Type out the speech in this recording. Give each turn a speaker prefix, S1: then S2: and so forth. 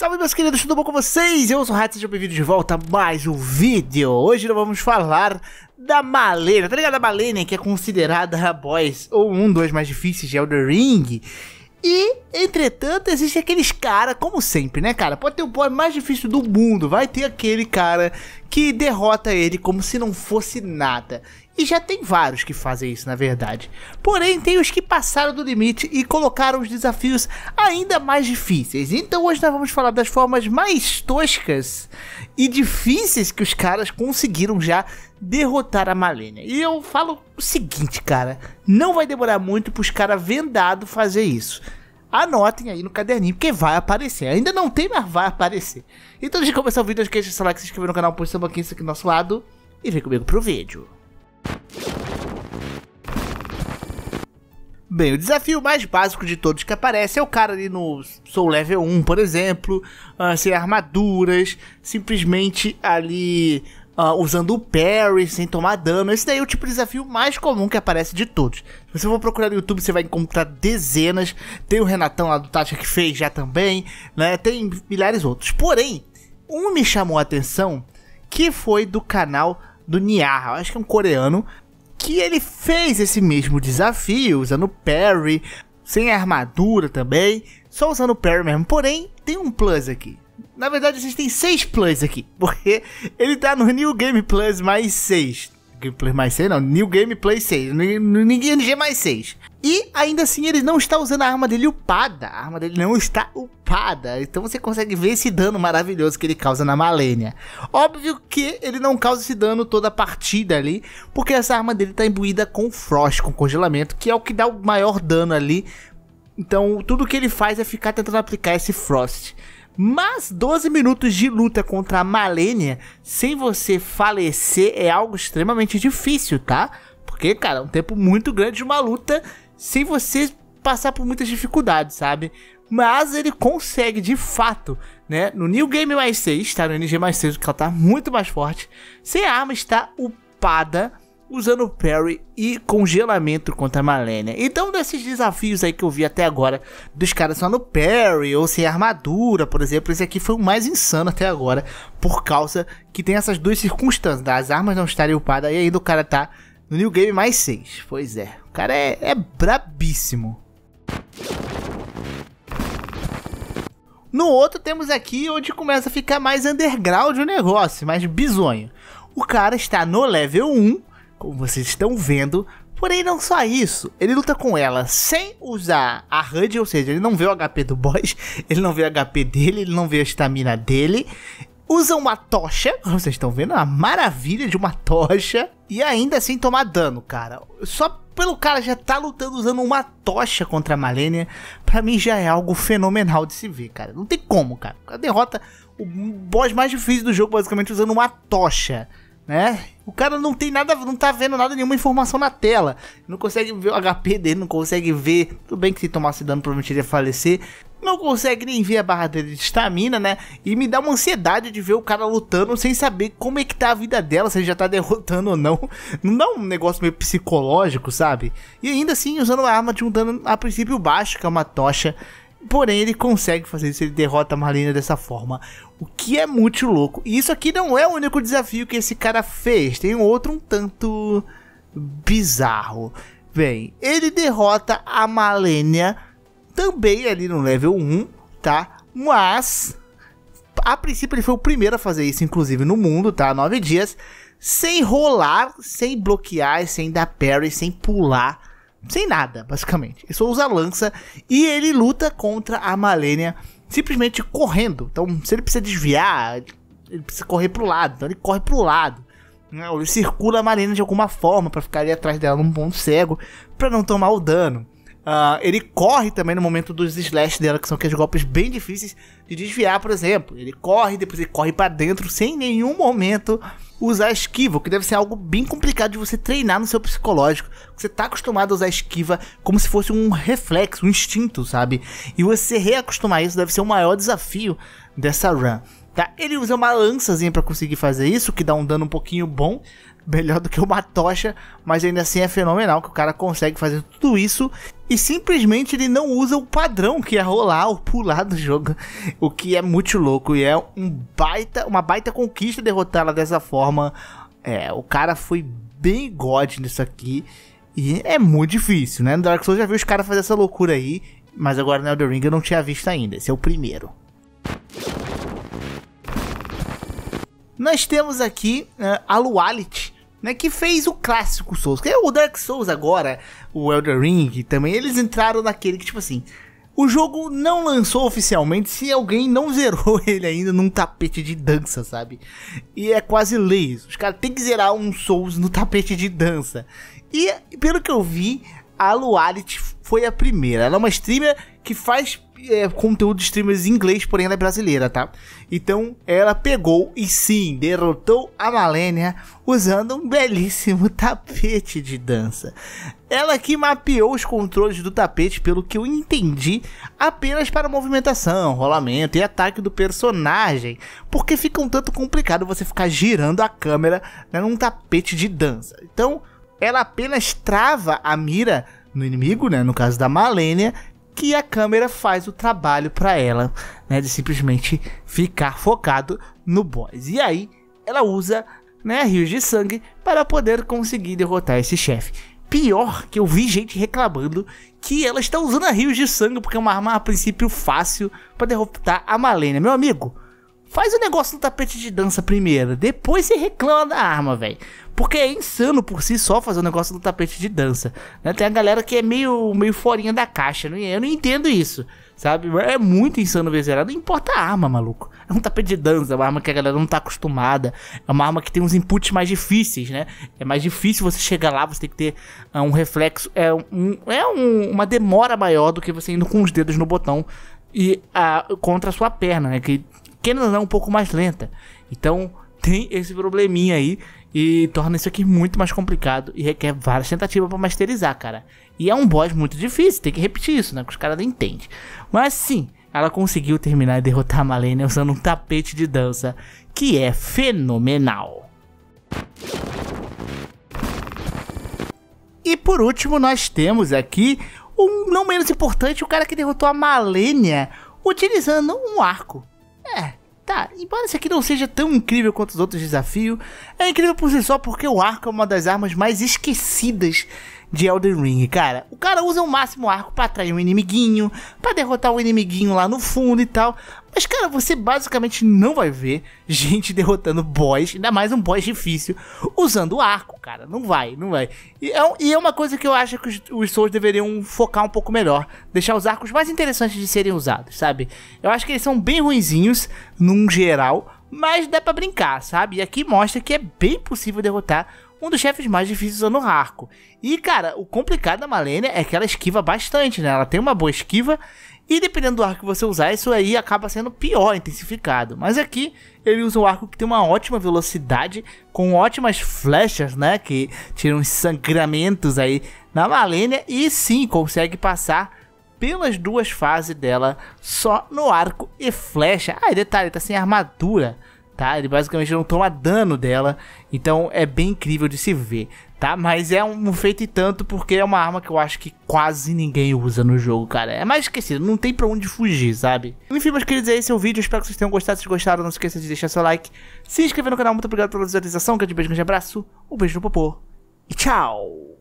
S1: Salve meus queridos, tudo bom com vocês? Eu sou o Rato, sejam bem-vindos de volta a mais um vídeo. Hoje nós vamos falar da Malenia, tá ligado? A Malenia que é considerada a boss ou um dos mais difíceis de Elder Ring. E, entretanto, existe aqueles cara, como sempre, né, cara? Pode ter o boss mais difícil do mundo, vai ter aquele cara que derrota ele como se não fosse nada. E já tem vários que fazem isso, na verdade. Porém, tem os que passaram do limite e colocaram os desafios ainda mais difíceis. Então, hoje nós vamos falar das formas mais toscas e difíceis que os caras conseguiram já derrotar a Malenia. E eu falo o seguinte, cara: não vai demorar muito para os caras vendado fazer isso. Anotem aí no caderninho, porque vai aparecer. Ainda não tem, mas vai aparecer. Então, antes de começar o vídeo, não esqueça de se like, se inscrever no canal, por o banquinho aqui do nosso lado. E vem comigo pro vídeo. Bem, o desafio mais básico de todos que aparece é o cara ali no Soul Level 1, por exemplo, uh, sem armaduras, simplesmente ali uh, usando o parry sem tomar dano. Esse daí é o tipo de desafio mais comum que aparece de todos. Se você for procurar no YouTube, você vai encontrar dezenas. Tem o Renatão lá do Tacha que fez já também, né? Tem milhares outros. Porém, um me chamou a atenção que foi do canal do Niarra, acho que é um coreano, que ele fez esse mesmo desafio usando parry, sem armadura também, só usando parry mesmo. Porém, tem um plus aqui. Na verdade, têm seis Plus aqui, porque ele tá no New Game Plus mais 6. Gameplay mais 6, não. New Gameplay 6. No NG mais 6. E ainda assim ele não está usando a arma dele upada. A arma dele não está upada. Então você consegue ver esse dano maravilhoso que ele causa na Malenia. Óbvio que ele não causa esse dano toda a partida ali. Porque essa arma dele está imbuída com frost, com congelamento. Que é o que dá o maior dano ali. Então tudo que ele faz é ficar tentando aplicar esse frost. Mas 12 minutos de luta contra a Malenia sem você falecer é algo extremamente difícil, tá? Porque, cara, é um tempo muito grande de uma luta sem você passar por muitas dificuldades, sabe? Mas ele consegue de fato, né? No New Game mais 6, tá? No NG mais 6, que ela tá muito mais forte. Sem a arma está upada usando parry e congelamento contra a maléria. Então, desses desafios aí que eu vi até agora, dos caras só no parry ou sem armadura, por exemplo, esse aqui foi o mais insano até agora, por causa que tem essas duas circunstâncias, das né? armas não estarem upadas e ainda o cara tá no New Game mais 6. Pois é, o cara é, é brabíssimo. No outro temos aqui onde começa a ficar mais underground o negócio, mais bizonho. O cara está no level 1 como vocês estão vendo. Porém, não só isso, ele luta com ela sem usar a HUD, ou seja, ele não vê o HP do boss, ele não vê o HP dele, ele não vê a estamina dele. Usa uma tocha, como vocês estão vendo, a maravilha de uma tocha, e ainda sem assim tomar dano, cara. Só pelo cara já tá lutando usando uma tocha contra a Malenia, para mim já é algo fenomenal de se ver, cara. Não tem como, cara. A derrota, o boss mais difícil do jogo, basicamente, usando uma tocha né? O cara não tem nada, não tá vendo nada, nenhuma informação na tela. Não consegue ver o HP dele, não consegue ver. Tudo bem que se tomasse dano, provavelmente ia falecer. Não consegue nem ver a barra dele de estamina, né? E me dá uma ansiedade de ver o cara lutando sem saber como é que tá a vida dela, se ele já tá derrotando ou não. Não dá um negócio meio psicológico, sabe? E ainda assim, usando a arma de um dano a princípio baixo, que é uma tocha. Porém, ele consegue fazer isso, ele derrota a Marlena dessa forma, o que é muito louco. E isso aqui não é o único desafio que esse cara fez, tem outro um tanto bizarro. Bem, ele derrota a Malenia também ali no level 1, tá? Mas, a princípio ele foi o primeiro a fazer isso, inclusive no mundo, tá? Nove dias, sem rolar, sem bloquear, sem dar parry, sem pular sem nada, basicamente. Ele só usa lança e ele luta contra a Malenia simplesmente correndo. Então, se ele precisa desviar, ele precisa correr pro lado. Então, ele corre pro lado. Né? Ele circula a Malenia de alguma forma para ficar ali atrás dela num ponto cego para não tomar o dano. Uh, ele corre também no momento dos slash dela, que são aqueles golpes bem difíceis de desviar, por exemplo. Ele corre, depois ele corre para dentro sem nenhum momento usar esquiva, que deve ser algo bem complicado de você treinar no seu psicológico. Você tá acostumado a usar esquiva como se fosse um reflexo, um instinto, sabe? E você reacostumar isso deve ser o maior desafio dessa run. Tá? Ele usa uma lançazinha para conseguir fazer isso, que dá um dano um pouquinho bom, melhor do que uma tocha, mas ainda assim é fenomenal que o cara consegue fazer tudo isso e simplesmente ele não usa o padrão que é rolar ou pular do jogo, o que é muito louco e é um baita, uma baita conquista derrotá-la dessa forma. É, o cara foi bem god nisso aqui e é muito difícil, né? No Dark Souls já vi os caras fazer essa loucura aí, mas agora no Elden Ring eu não tinha visto ainda. Esse é o primeiro. nós temos aqui uh, eh, a Luality, né, que fez o clássico Souls. Que é o Dark Souls agora, o Elder Ring também, eles entraram naquele que, tipo assim, o jogo não lançou oficialmente se alguém não zerou ele ainda num tapete de dança, sabe? E é quase lei isso. Os caras têm que zerar um Souls no tapete de dança. E, pelo que eu vi, a Luality foi a primeira. Ela é uma streamer que faz é, conteúdo de streamers em inglês, porém ela é brasileira, tá? Então ela pegou e sim, derrotou a Malenia usando um belíssimo tapete de dança. Ela que mapeou os controles do tapete, pelo que eu entendi, apenas para movimentação, rolamento e ataque do personagem, porque fica um tanto complicado você ficar girando a câmera né, num tapete de dança. Então ela apenas trava a mira no inimigo, né, no caso da Malenia, que a câmera faz o trabalho para ela, né, de simplesmente ficar focado no boss. E aí ela usa, né, rios de sangue para poder conseguir derrotar esse chefe. Pior que eu vi gente reclamando que ela está usando rios de sangue porque é uma arma a princípio fácil para derrotar a Malenia. Meu amigo, Faz o negócio do tapete de dança primeiro, depois você reclama da arma, velho. Porque é insano por si só fazer o negócio do tapete de dança. Né? Tem a galera que é meio, meio forinha da caixa, né? eu não entendo isso, sabe? É muito insano ver zerado, não importa a arma, maluco. É um tapete de dança, é uma arma que a galera não tá acostumada. É uma arma que tem uns inputs mais difíceis, né? É mais difícil você chegar lá, você tem que ter ah, um reflexo. É, um, é um, uma demora maior do que você indo com os dedos no botão e a, ah, contra a sua perna, né? Que querendo ou não, um pouco mais lenta. Então tem esse probleminha aí e torna isso aqui muito mais complicado e requer várias tentativas para masterizar, cara. E é um boss muito difícil, tem que repetir isso, né? Que os caras não entendem. Mas sim, ela conseguiu terminar e derrotar a Malenia usando um tapete de dança que é fenomenal. E por último, nós temos aqui um não menos importante, o cara que derrotou a Malenia utilizando um arco embora ah, esse aqui não seja tão incrível quanto os outros desafios, é incrível por si só porque o arco é uma das armas mais esquecidas de Elden Ring, cara. O cara usa o máximo arco para atrair um inimiguinho, para derrotar um inimiguinho lá no fundo e tal. Mas, cara, você basicamente não vai ver gente derrotando boss, ainda mais um boss difícil, usando arco, cara. Não vai, não vai. E é, e é uma coisa que eu acho que os, os Souls deveriam focar um pouco melhor. Deixar os arcos mais interessantes de serem usados, sabe? Eu acho que eles são bem ruinzinhos, num geral, mas dá para brincar, sabe? E aqui mostra que é bem possível derrotar um dos chefes mais difíceis usando o arco. E, cara, o complicado da Malenia é que ela esquiva bastante, né? Ela tem uma boa esquiva e dependendo do arco que você usar, isso aí acaba sendo pior intensificado. Mas aqui ele usa um arco que tem uma ótima velocidade, com ótimas flechas, né? Que tiram sangramentos aí na Malenia e sim consegue passar pelas duas fases dela só no arco e flecha. Ah, e detalhe, tá sem armadura tá? Ele basicamente não toma dano dela, então é bem incrível de se ver, tá? Mas é um feito e tanto porque é uma arma que eu acho que quase ninguém usa no jogo, cara. É mais esquecido, não tem pra onde fugir, sabe? Enfim, meus queridos, é esse é o vídeo, espero que vocês tenham gostado. Se gostaram, não se esqueça de deixar seu like, se inscrever no canal, muito obrigado pela visualização, grande beijo, grande abraço, um beijo no popô e tchau!